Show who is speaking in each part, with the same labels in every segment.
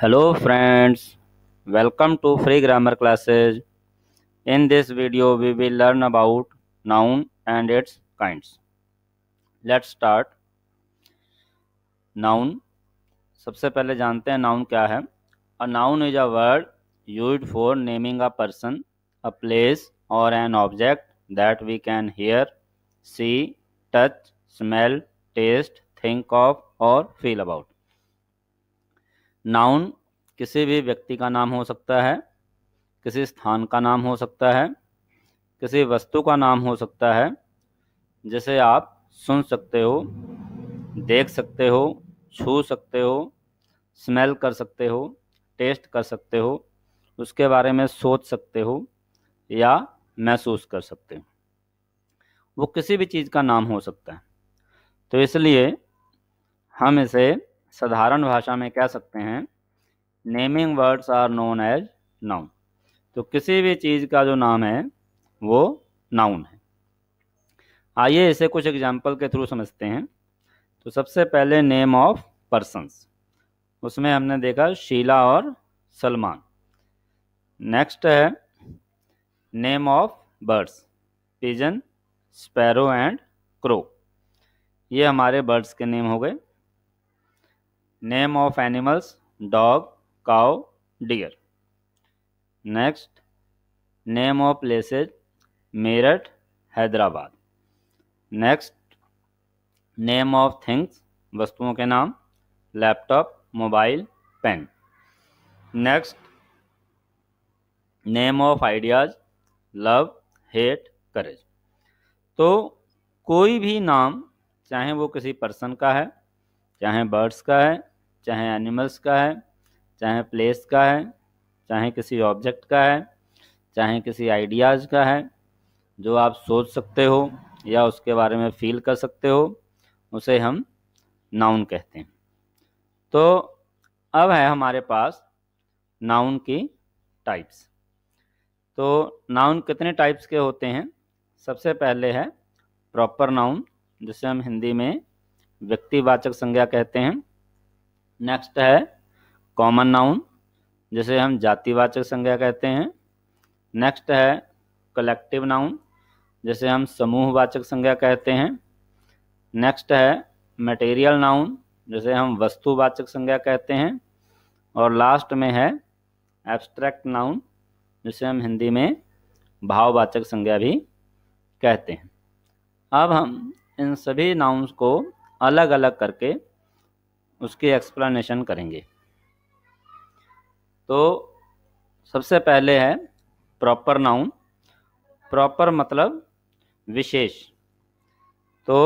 Speaker 1: hello friends welcome to free grammar classes in this video we will learn about noun and its kinds let's start noun सबसे पहले जानते हैं noun क्या है a noun is a word use for naming a person a place और an object that we can hear see touch smell taste think of और feel about noun किसी भी व्यक्ति का नाम हो सकता है किसी स्थान का नाम हो सकता है किसी वस्तु का नाम हो सकता है जिसे आप सुन सकते हो देख सकते हो छू सकते हो स्मेल कर सकते हो टेस्ट कर सकते हो उसके बारे में सोच सकते हो या महसूस कर सकते हो वो किसी भी चीज़ का नाम हो सकता है तो इसलिए हम इसे साधारण भाषा में कह सकते हैं naming words are known as noun तो किसी भी चीज़ का जो नाम है वो नाउन है आइए इसे कुछ एग्जाम्पल के थ्रू समझते हैं तो सबसे पहले नेम ऑफ पर्सनस उसमें हमने देखा शीला और सलमान नेक्स्ट है name of birds pigeon sparrow and crow ये हमारे बर्ड्स के नेम हो गए name of animals dog cow deer next name of places Meerut Hyderabad next name of things वस्तुओं के नाम laptop mobile pen next name of ideas love hate courage तो कोई भी नाम चाहे वो किसी पर्सन का है चाहे बर्ड्स का है चाहे एनिमल्स का है चाहे प्लेस का है चाहे किसी ऑब्जेक्ट का है चाहे किसी आइडियाज़ का है जो आप सोच सकते हो या उसके बारे में फील कर सकते हो उसे हम नाउन कहते हैं तो अब है हमारे पास नाउन की टाइप्स तो नाउन कितने टाइप्स के होते हैं सबसे पहले है प्रॉपर नाउन जिसे हम हिंदी में व्यक्तिवाचक संज्ञा कहते हैं नेक्स्ट है कॉमन नाउन जिसे हम जातिवाचक संज्ञा कहते हैं नेक्स्ट है कलेक्टिव नाउन जिसे हम समूहवाचक संज्ञा कहते हैं नेक्स्ट है मटेरियल नाउन जिसे हम वस्तुवाचक संज्ञा कहते हैं और लास्ट में है एब्स्ट्रैक्ट नाउन जिसे हम हिंदी में भाववाचक संज्ञा भी कहते हैं अब हम इन सभी नाउन्स को अलग अलग करके उसकी एक्सप्लेनेशन करेंगे तो सबसे पहले है प्रॉपर नाउन प्रॉपर मतलब विशेष तो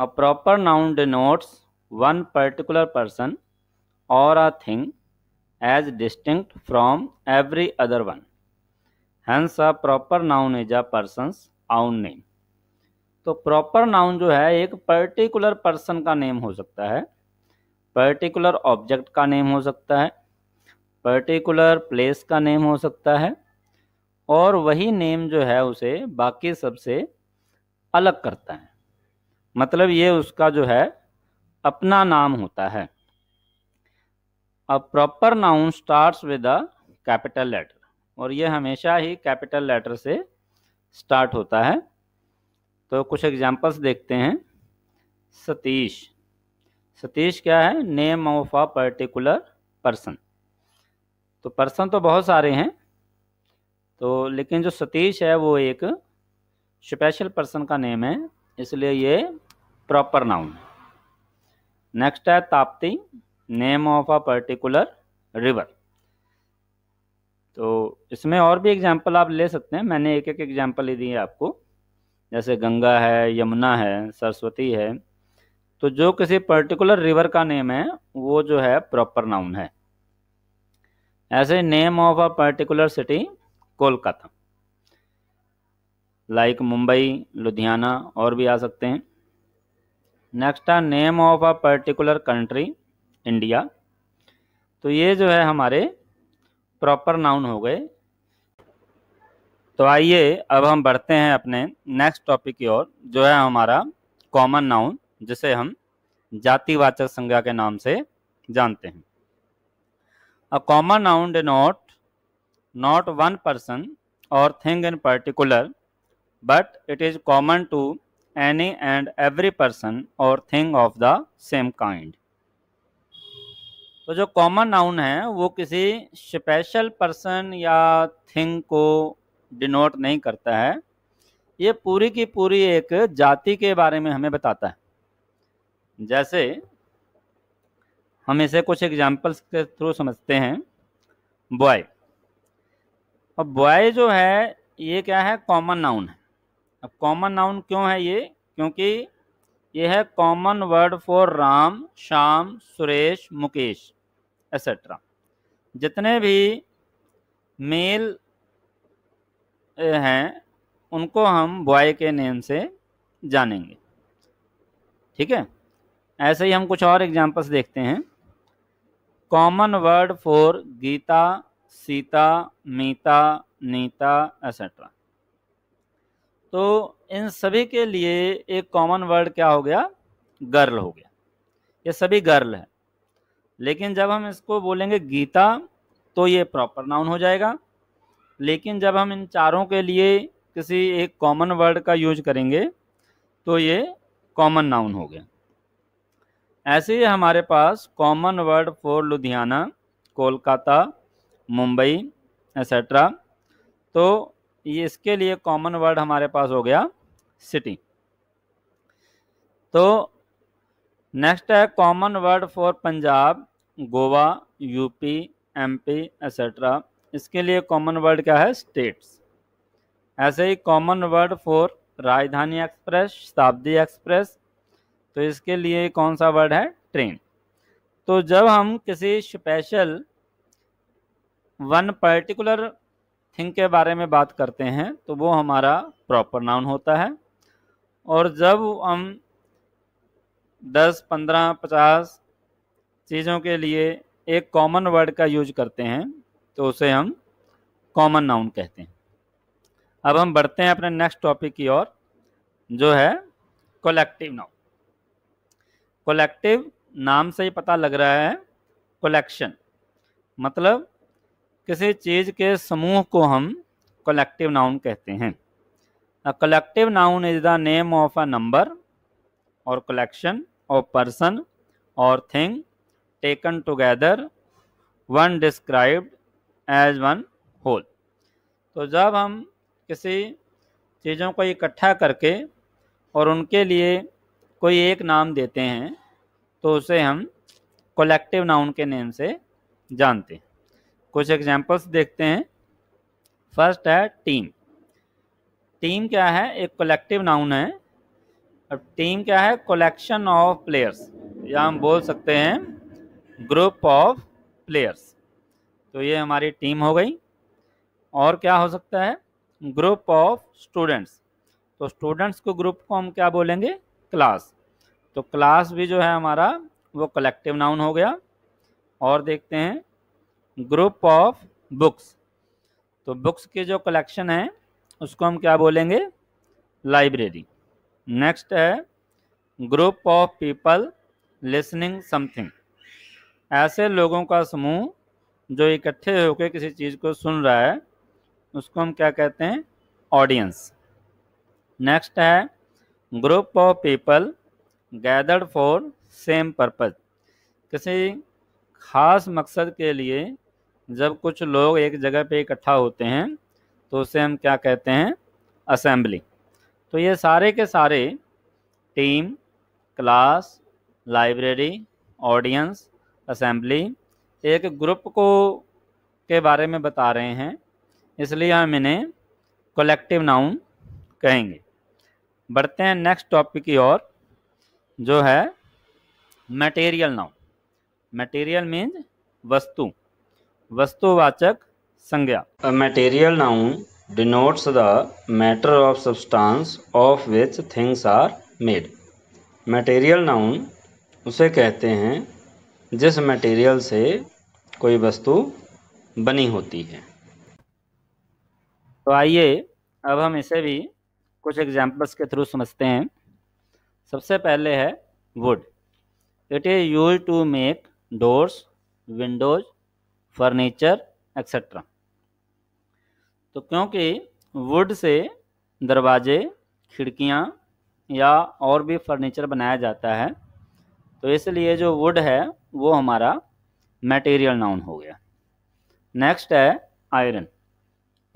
Speaker 1: a proper noun denotes one particular person और a thing as distinct from every other one hence a proper noun is a person's own name तो प्रॉपर नाउन जो है एक पर्टिकुलर पर्सन का name हो सकता है पर्टिकुलर ऑब्जेक्ट का नेम हो सकता है पर्टिकुलर प्लेस का नेम हो सकता है और वही नेम जो है उसे बाकी सबसे अलग करता है मतलब ये उसका जो है अपना नाम होता है a proper noun starts with a capital letter और ये हमेशा ही कैपिटल लेटर से स्टार्ट होता है तो कुछ एग्जांपल्स देखते हैं सतीश सतीश क्या है name of a particular person तो पर्सन तो बहुत सारे हैं तो लेकिन जो सतीश है वो एक स्पेशल पर्सन का नेम है इसलिए ये प्रॉपर नाउन है नेक्स्ट है Tapti name of a particular river तो इसमें और भी एग्जाम्पल आप ले सकते हैं मैंने एक एक एग्जाम्पल ही है आपको जैसे गंगा है यमुना है सरस्वती है तो जो किसी पर्टिकुलर रिवर का नेम है वो जो है प्रॉपर नाउन है ऐसे name of a particular city Kolkata like Mumbai Ludhiana और भी आ सकते हैं नेक्स्ट है name of a particular country India तो ये जो है हमारे प्रॉपर नाउन हो गए तो आइए अब हम बढ़ते हैं अपने नेक्स्ट टॉपिक की ओर जो है हमारा कॉमन नाउन जिसे हम जातिवाचक संज्ञा के नाम से जानते हैं a common noun denote not one person or thing in particular but it is common to any and every person or thing of the same kind तो जो कॉमन नाउन है वो किसी स्पेशल पर्सन या थिंग को denote नहीं करता है ये पूरी की पूरी एक जाति के बारे में हमें बताता है जैसे हम इसे कुछ एग्जाम्पल्स के थ्रू समझते हैं बॉय अब बॉय जो है ये क्या है कॉमन नाउन है अब कॉमन नाउन क्यों है ये क्योंकि ये है common word for Ram Shyam Suresh Mukesh etcetera जितने भी मेल हैं उनको हम बॉय के नेम से जानेंगे ठीक है ऐसे ही हम कुछ और एग्जाम्पल्स देखते हैं common word for Geeta Sita Meeta Neeta etcetera तो इन सभी के लिए एक कॉमन वर्ड क्या हो गया गर्ल हो गया ये सभी गर्ल है लेकिन जब हम इसको बोलेंगे गीता तो ये प्रॉपर नाउन हो जाएगा लेकिन जब हम इन चारों के लिए किसी एक कॉमन वर्ड का यूज करेंगे तो ये कॉमन नाउन हो गया ऐसे ही हमारे पास common word for Ludhiana Kolkata Mumbai etcetera तो ये इसके लिए कॉमन वर्ड हमारे पास हो गया सिटी तो नेक्स्ट है common word for Punjab Goa UP MP etcetera इसके लिए कॉमन वर्ड क्या है स्टेट्स ऐसे ही common word for Rajdhani express Shatabdi express तो इसके लिए कौन सा वर्ड है ट्रेन तो जब हम किसी स्पेशल वन पर्टिकुलर थिंग के बारे में बात करते हैं तो वो हमारा प्रॉपर नाउन होता है और जब हम दस पंद्रह पचास चीज़ों के लिए एक कॉमन वर्ड का यूज करते हैं तो उसे हम कॉमन नाउन कहते हैं अब हम बढ़ते हैं अपने नेक्स्ट टॉपिक की ओर जो है कलेक्टिव नाउन कलेक्टिव नाम से ही पता लग रहा है कलेक्शन मतलब किसी चीज़ के समूह को हम कलेक्टिव नाउन कहते हैं a collective noun is the name of a number or collection of person or thing taken together one described as one whole तो जब हम किसी चीज़ों को इकट्ठा करके और उनके लिए कोई एक नाम देते हैं तो उसे हम कोलेक्टिव नाउन के नेम से जानते हैं कुछ एग्जांपल्स देखते हैं फर्स्ट है टीम टीम क्या है एक कोलेक्टिव नाउन है अब टीम क्या है कलेक्शन ऑफ प्लेयर्स या हम बोल सकते हैं ग्रुप ऑफ प्लेयर्स तो ये हमारी टीम हो गई और क्या हो सकता है ग्रुप ऑफ स्टूडेंट्स तो स्टूडेंट्स को ग्रुप को हम क्या बोलेंगे क्लास तो क्लास भी जो है हमारा वो कलेक्टिव नाउन हो गया और देखते हैं ग्रुप ऑफ बुक्स तो बुक्स के जो कलेक्शन है उसको हम क्या बोलेंगे लाइब्रेरी नेक्स्ट है group of people listening something ऐसे लोगों का समूह जो इकट्ठे होकर किसी चीज़ को सुन रहा है उसको हम क्या कहते हैं ऑडियंस नेक्स्ट है group of people gathered for same purpose किसी खास मकसद के लिए जब कुछ लोग एक जगह पे इकट्ठा होते हैं तो उसे हम क्या कहते हैं असेंबली तो ये सारे के सारे team class library audience assembly एक ग्रुप को के बारे में बता रहे हैं इसलिए हम इन्हें कलेक्टिव नाउन कहेंगे बढ़ते हैं नेक्स्ट टॉपिक की ओर जो है मटेरियल नाउन मटेरियल मीन्स वस्तु वस्तुवाचक संज्ञा material noun denotes the matter ऑफ substance of which things are made material noun उसे कहते हैं जिस मटेरियल से कोई वस्तु बनी होती है तो आइए अब हम इसे भी कुछ एग्जाम्पल्स के थ्रू समझते हैं सबसे पहले है wood it is use to make doors windows furniture etcetera तो क्योंकि वुड से दरवाजे खिड़कियाँ या और भी फर्नीचर बनाया जाता है तो इसलिए जो वुड है वो हमारा मटेरियल नाउन हो गया नेक्स्ट है iron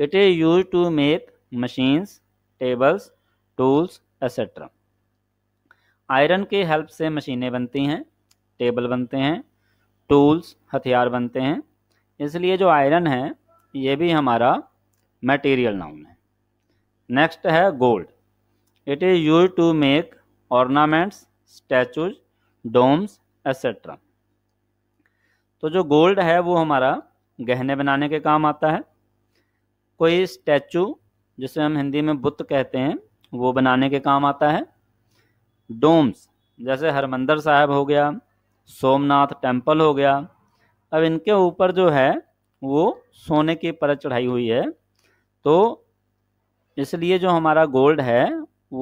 Speaker 1: it is use to make machines tables tools etcetera iron के हेल्प से मशीनें बनती हैं टेबल बनते हैं टूल्स हथियार बनते हैं इसलिए जो आयरन है ये भी हमारा मटेरियल नाउन है नेक्स्ट है gold it is use to make ornaments statues domes etcetera तो जो गोल्ड है वो हमारा गहने बनाने के काम आता है कोई स्टैचू जिसे हम हिंदी में बुत कहते हैं वो बनाने के काम आता है डोम्स जैसे हरमंदर साहब हो गया सोमनाथ टेम्पल हो गया अब इनके ऊपर जो है वो सोने की परत चढ़ाई हुई है तो इसलिए जो हमारा गोल्ड है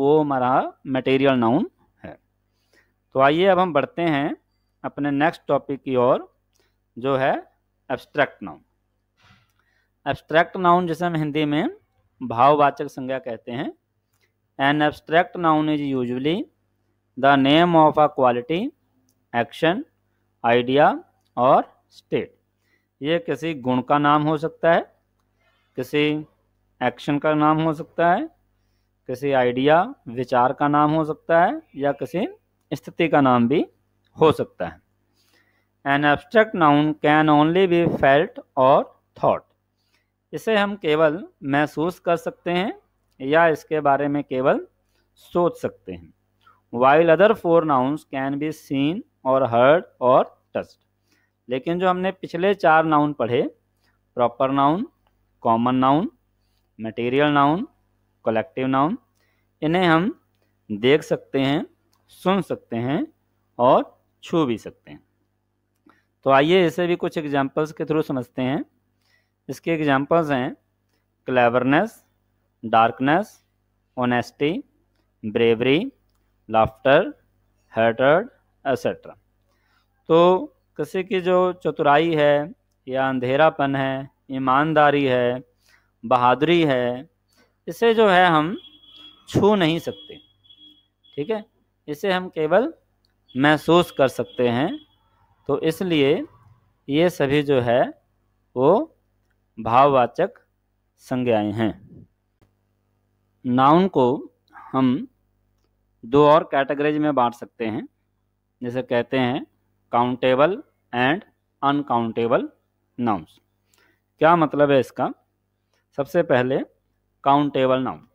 Speaker 1: वो हमारा मटेरियल नाउन है तो आइए अब हम बढ़ते हैं अपने नेक्स्ट टॉपिक की ओर जो है एब्स्ट्रैक्ट नाउन एब्स्ट्रैक्ट नाउन जिसे हम हिंदी में भाववाचक संज्ञा कहते हैं an abstract noun is usually the name of a quality action idea or state ये किसी गुण का नाम हो सकता है किसी एक्शन का नाम हो सकता है किसी आइडिया विचार का नाम हो सकता है या किसी स्थिति का नाम भी हो सकता है an abstract noun can only be felt or thought इसे हम केवल महसूस कर सकते हैं या इसके बारे में केवल सोच सकते हैं while other four nouns can be seen or heard or taste लेकिन जो हमने पिछले चार नाउन पढ़े proper noun common noun material noun collective noun इन्हें हम देख सकते हैं सुन सकते हैं और छू भी सकते हैं तो आइए इसे भी कुछ एग्जाम्पल्स के थ्रू समझते हैं इसके एग्जांपल्स हैं cleverness darkness honesty bravery laughter hatred etcetera तो किसी की जो चतुराई है या अंधेरापन है ईमानदारी है बहादुरी है इसे जो है हम छू नहीं सकते ठीक है इसे हम केवल महसूस कर सकते हैं तो इसलिए ये सभी जो है वो भाववाचक संज्ञाएं हैं नाउन को हम दो और कैटेगरीज में बांट सकते हैं जैसे कहते हैं काउंटेबल एंड अनकाउंटेबल नाउन्स क्या मतलब है इसका सबसे पहले countable noun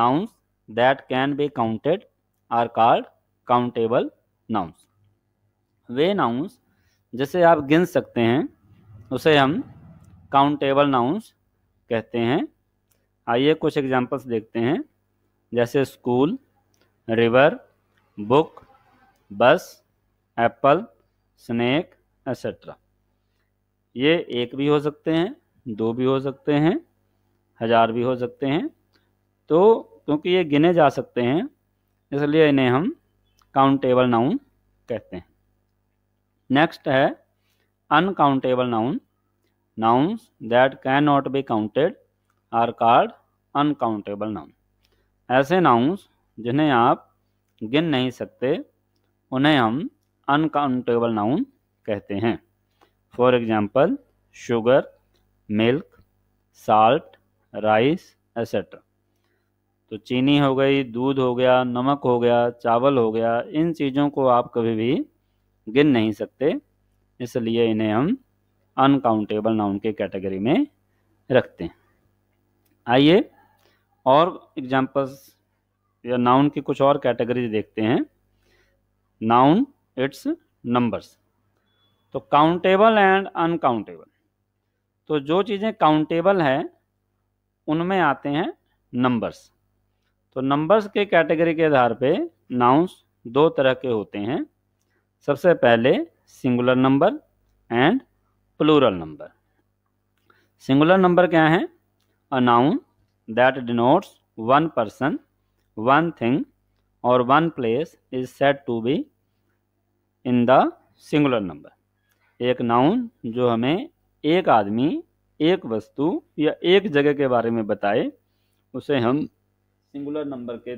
Speaker 1: nouns that can be counted are called countable nouns वे नाउन्स जिसे आप गिन सकते हैं उसे हम काउंटेबल नाउंस कहते हैं आइए कुछ एग्जांपल्स देखते हैं जैसे school river book bus apple snack etcetera ये एक भी हो सकते हैं दो भी हो सकते हैं हज़ार भी हो सकते हैं तो क्योंकि ये गिने जा सकते हैं इसलिए इन्हें हम काउंटेबल नाउन कहते हैं नेक्स्ट है uncountable noun nouns that cannot be counted are called uncountable noun ऐसे nouns जिन्हें आप गिन नहीं सकते उन्हें हम अनकाउंटेबल नाउन कहते हैं for example sugar milk salt rice etcetera तो चीनी हो गई दूध हो गया नमक हो गया चावल हो गया इन चीज़ों को आप कभी भी गिन नहीं सकते इसलिए इन्हें हम अनकाउंटेबल नाउन के कैटेगरी में रखते हैं आइए और एग्जांपल्स या नाउन की कुछ और कैटेगरीज देखते हैं नाउन इट्स नंबर्स तो काउंटेबल एंड अनकाउंटेबल तो जो चीज़ें काउंटेबल हैं उनमें आते हैं नंबर्स तो नंबर्स के कैटेगरी के आधार पे नाउन्स दो तरह के होते हैं सबसे पहले singular number and plural number singular number क्या है a noun that denotes one person one thing or one place is said to be in the singular number एक नाउन जो हमें एक आदमी एक वस्तु या एक जगह के बारे में बताए उसे हम सिंगुलर नंबर के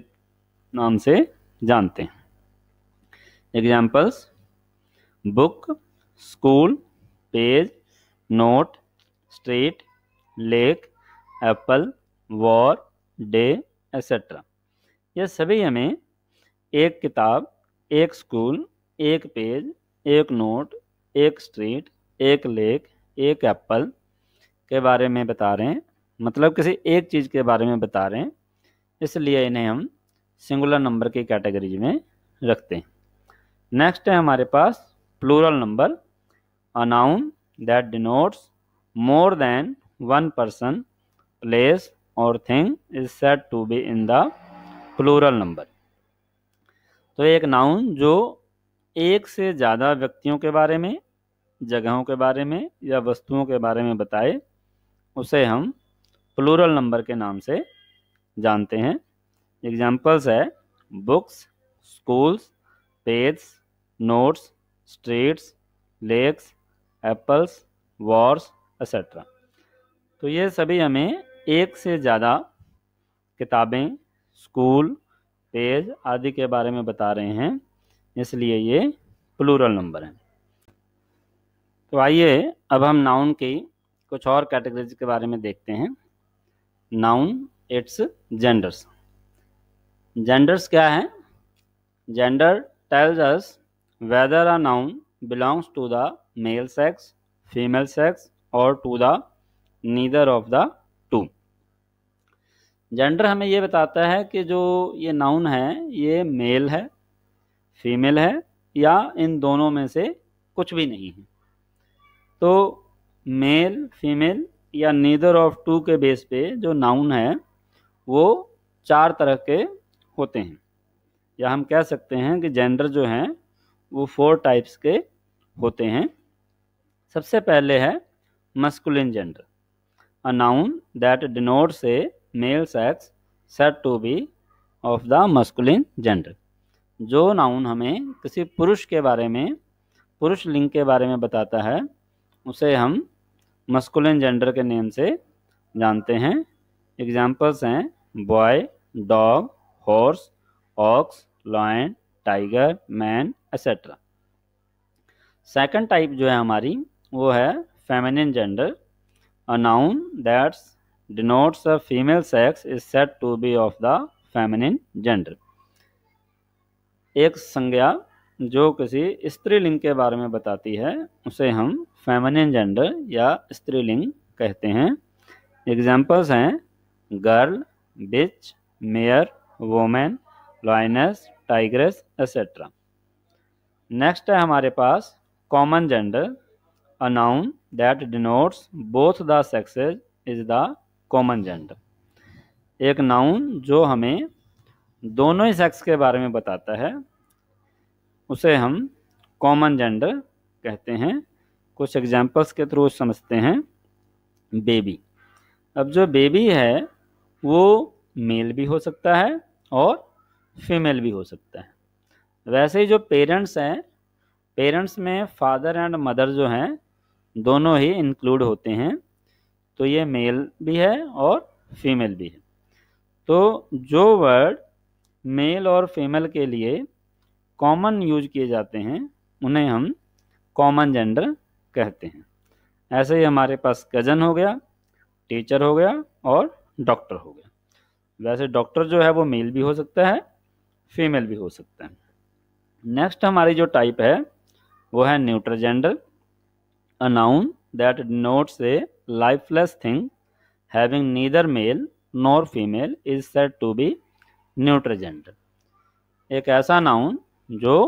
Speaker 1: नाम से जानते हैं examples book school page note street lake apple war day etcetera यह सभी हमें एक किताब एक स्कूल एक पेज एक नोट एक स्ट्रीट एक लेक एक एप्पल के बारे में बता रहे हैं मतलब किसी एक चीज़ के बारे में बता रहे हैं इसलिए इन्हें हम सिंगुलर नंबर की कैटेगरीज में रखते हैं नेक्स्ट है हमारे पास plural number a noun that denotes more than one person, place, or thing is said to be in the plural number. तो एक नाउन जो एक से ज़्यादा व्यक्तियों के बारे में जगहों के बारे में या वस्तुओं के बारे में बताए उसे हम प्लूरल नंबर के नाम से जानते हैं एग्जाम्पल्स है books schools page notes streets lakes apples wars etcetera तो ये सभी हमें एक से ज़्यादा किताबें स्कूल पेज आदि के बारे में बता रहे हैं इसलिए ये प्लूरल नंबर है तो आइए अब हम नाउन की कुछ और कैटेगरीज के बारे में देखते हैं नाउन इट्स जेंडर्स जेंडर्स क्या है gender tells us whether a noun belongs to the male sex, female sex or to the neither of the two. Gender हमें ये बताता है कि जो ये नाउन है ये मेल है फीमेल है या इन दोनों में से कुछ भी नहीं है तो मेल फीमेल या नीदर ऑफ टू के बेस पे जो नाउन है वो चार तरह के होते हैं या हम कह सकते हैं कि जेंडर जो हैं वो फोर टाइप्स के होते हैं सबसे पहले है masculine gender a noun that denotes a male sex said to be of the masculine gender जो नाउन हमें किसी पुरुष के बारे में पुरुष लिंग के बारे में बताता है उसे हम मस्कुलिन जेंडर के नेम से जानते हैं एग्जाम्पल्स हैं boy dog horse ox lion tiger man etcetera second type जो है हमारी वो है feminine gender a noun that's denotes a female sex is said to be of the feminine gender एक संज्ञा जो किसी स्त्रीलिंग के बारे में बताती है उसे हम फेमिनिन जेंडर या स्त्रीलिंग कहते हैं एग्जाम्पल्स हैं girl bitch mare women lioness tigress etcetera next है हमारे पास common gender a noun that denotes both the sexes is the common gender एक नाउन जो हमें दोनों ही सेक्स के बारे में बताता है उसे हम कॉमन जेंडर कहते हैं कुछ एग्जांपल्स के थ्रू समझते हैं बेबी अब जो बेबी है वो मेल भी हो सकता है और फीमेल भी हो सकता है वैसे ही जो पेरेंट्स हैं पेरेंट्स में फादर एंड मदर जो हैं दोनों ही इंक्लूड होते हैं तो ये मेल भी है और फीमेल भी है तो जो वर्ड मेल और फीमेल के लिए कॉमन यूज किए जाते हैं उन्हें हम कॉमन जेंडर कहते हैं ऐसे ही हमारे पास कज़न हो गया टीचर हो गया और डॉक्टर हो गया वैसे डॉक्टर जो है वो मेल भी हो सकता है फीमेल भी हो सकता है नेक्स्ट हमारी जो टाइप है वो है neutral gender a noun that notes a lifeless thing having neither male nor female is said to be neutral gender એક એસા નાઉન જો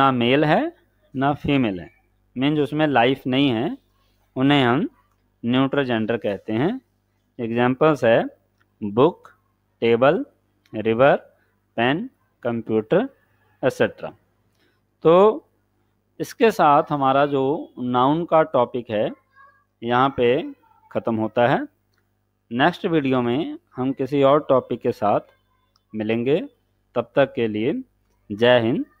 Speaker 1: ના મેલ હે ના ફીમેલ હે મેન જો ઉસમે લાઈફ નહીં હે ઉને હમ ન્યુટ્રલ જન્ડર કહેતે હે એક્ઝામ્પલ્સ હે book table river pen computer etcetera तो इसके साथ हमारा जो नाउन का टॉपिक है यहाँ पे ख़त्म होता है नेक्स्ट वीडियो में हम किसी और टॉपिक के साथ मिलेंगे तब तक के लिए जय हिंद